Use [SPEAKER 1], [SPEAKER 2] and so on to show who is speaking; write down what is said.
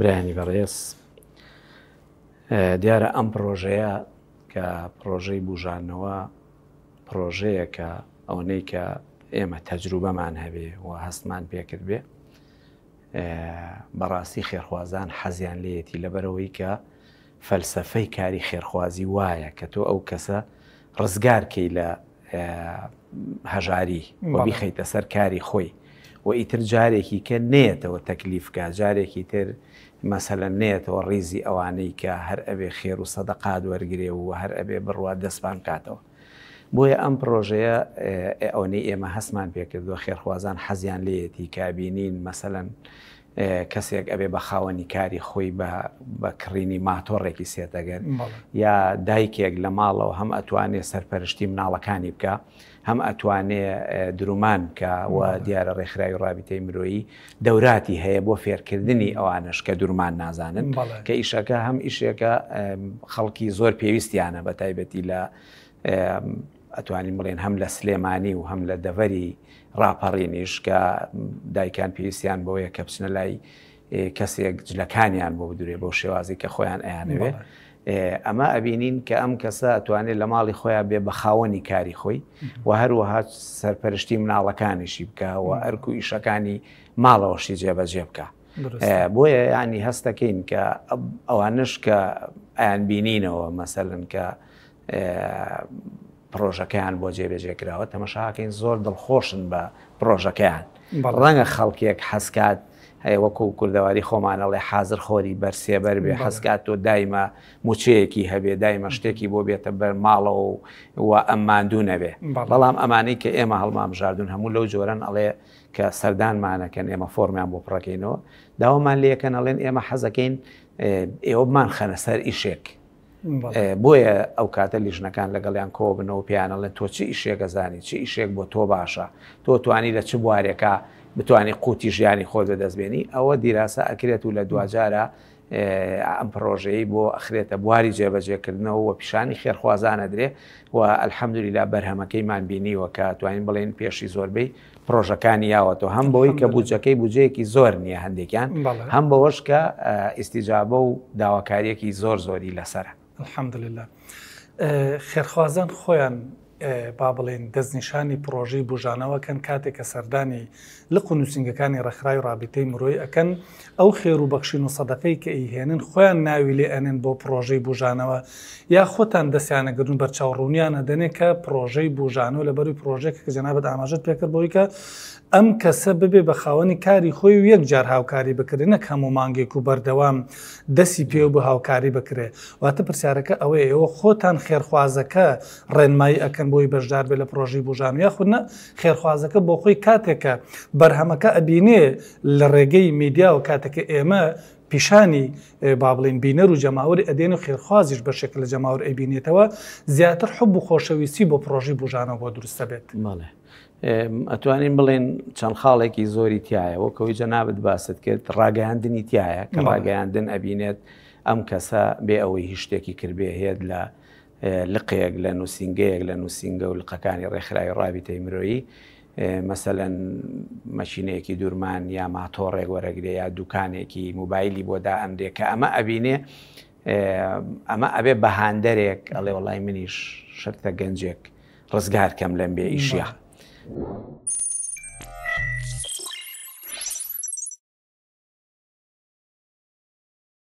[SPEAKER 1] برایانی بەڕێز دیارە ئەم پرۆژەیە کە پرۆژەی بژانەوە پرۆژەیەکە ئەوەی کە ئێمە تەجروبەمان هەبێ و هەستمان پێکرد بێ بەڕاستی خێرخوازان حەزیان لێتی لەبەرەوەی کە فەلسفەی کاری خێرخوازی وایە کە تۆ ئەو کەسە ڕزگارکەی لە هەژاری بیخیتە سەر کاری خۆی و ئیتر جارێکی کە نێتەوە تەکلیفکە جارێکی تر مەسەلە نێتەوە ڕیزی ئەوانەی کە هەر ئەبێ خێر و سەدەقات وەرگێ و هەر ئەبێ بڕوا دەستبان کاتەوە. بۆیە ئەم پرۆژەیە ئەوەی ئێمە هەستمان پێکردووە خێرخوازان حەزیان لێتی کابینین مەسەەن کەسێک ئەبێ بە خاوەنی کاری خۆی بە کڕینی ماتۆڕێکی سێتەگەن یا دایکێک لە ماڵەوە هەم ئەتوانێت سەرپەرشتی مناڵەکانی بکە هەم ئەتوانێ درومان کە و دیارە ڕێکخراوی ڕابیتەی مرۆیی دەوراتی هەیە بۆ فێرکردنی ئەوانش کە دورمان نازانن کە ئیشەکە هەم ئیشێکە خەڵکی زۆر پێویستیانە بە تایبەتی لە ئەتوانین بڵێن هەم لە سلێمانی و هەم لە دەڤەری ڕاپەڕینیش کە دایکان پێویستیان بۆیە کە بچنە لای کەسێک جلەکانیان بۆ بدورێ بۆ شێوازی کە خۆیان ئەیانوێ ئەمە ئەبینین کە ئەم کەسە ئەتوانێت لە ماڵی خۆیان بێ بە خاوەنی کاری خۆی و هەروەها سەرپەرشتی مناڵەکانیشی بکە و ئەرک و ئیشەکانی ماڵەوەشی جێبەجێ بکە بۆیە ینی هەستەکەین کە ئەوانش کە ئەیان بینینەوە مەسەلن کە پرۆژەکەیان بۆ جێبێجێکراوە تەمەشاکەین زۆر دڵخۆشن بە پرۆژەکەیان ڕەنگە خەڵکێک حەسکات هەیە وەکو کوردەواری خۆمانەڵێ حاضر خۆری بەرسێبەر بێ حەسکات تۆ دایمە موچەیەکی هەبێ دایمە شتێکی بۆ بێتە بەر ماڵەوە و ئەم مادوو نەبێ بەڵام ئەمانەی کە ئێمە هەڵمام ژاردون هەموو لەو جۆرن ئەڵێ کە سەردانمانەکەن ئێمە فۆرمیان بۆ پڕەکەینەوە داوامان لەکەن ئەڵێن ئێمە حەزەکەین ئێوەمان خەنە سەر ئیشێک بۆیە ئەو کاتە لیژنەکان لەگەڵیان کۆ بنەوە پیانە لە تۆ چی ئیشێگەزانی چی ئیشێک بۆ تۆ باشە تۆ توانی لە چ بوارێکە بتانی قوتی ژیانی خۆت دەدەستبێنی ئەوە دیراسە ئەکرێت و لە دوجارە ئەم پرۆژەیە بۆ ئەخرێتە بواری جێبەجێکردنەوە و پیشانی خێرخوازانە درێ و ئەلحەمدوریلا بەرهەمەکەیمان بینیوە کە توانین بڵێن پێشی زۆربەی پرۆژەکانی یاوەەوە هەم بەوەی کە بودجەکەی بجەیەکی زۆر نییە هەندێکیان هەم بەوەش کە ئیسیجابە و داواکاریەکی زۆر زۆری لەسرە.
[SPEAKER 2] الحمد لله أه، خیرخوازن خویان با بڵێن دەستنیشانی پرۆژەی بژانەوەکەن کاتێک کە سەردانی لق و نووسنگەکانی ڕخرای و رابطەی مرۆی ئەەکەن ئەو خێر و بەخشین و سەدەقەی کە ئیهێنن خۆیان ناوی لێ ئەنن بۆ پرۆژەی بژانەوە یا خۆتان دەستیانەگرن بەرچاوڕوونیانە دەنێ کە پرۆژەی بژانەوە لە بەروی پرۆژێک کە جەنابەت ئاماژت پێکرد بۆی کە ئەم کەسە ببێ بە خاوەنی کاری خۆی و یەک جار هاوکاری بکردن نەک هەموو مانگێک و بەردەوام دەسی پێ بە هاوکاری بکرێ واتە پرسیارەکە ئەوەی ئێوە خۆتان خێرخوازەکە ڕێنمایی ئەەکەن بۆی بەشدار بێ لە پرۆژی بژانویە خودە خێرخوازەکە بۆ خۆی کاتێکە بەرهەمەکە ئەبینێ لە ڕێگەی میدیا و کاتەکە ئێمە پیشانی بابلین بینەر و جەماوەری ئەدێن و خێرخوازیش بە شکل لە جەماوەر ئەبینێتەوە زیاتر حب و خۆشەویستی بۆ پرۆژی بژانە بۆ دروستە بێت
[SPEAKER 1] ماڵێ ئەتوانین بڵێن چەند خاڵێکی زۆری تایەوە کەوی جەنابەت باست کرد ڕاگەاندنی تایە کە ڕاگەاندن ئەبینێت ئەم کەسە بێ ئەوەی هیچ شتێکی کردێ هەیە لە لقەیەک لە نووسنگەیەک لە نووسنگە و لقەکانی ڕێکخراوی ڕابیتەی مرۆیی مەسەەن مەشینەیەکی دوورمان یا ماتۆڕێک وەرەگرێ یا دوکانێکی موبایلی بۆدا ئەمرێک کە ئەمە ئەبینێ ئەمە ئەبێ بەهاندەرێک ئەڵێ وڵای منیش شەرتە گەنجێک ڕزگار کەم لەم بێ ئیشیا.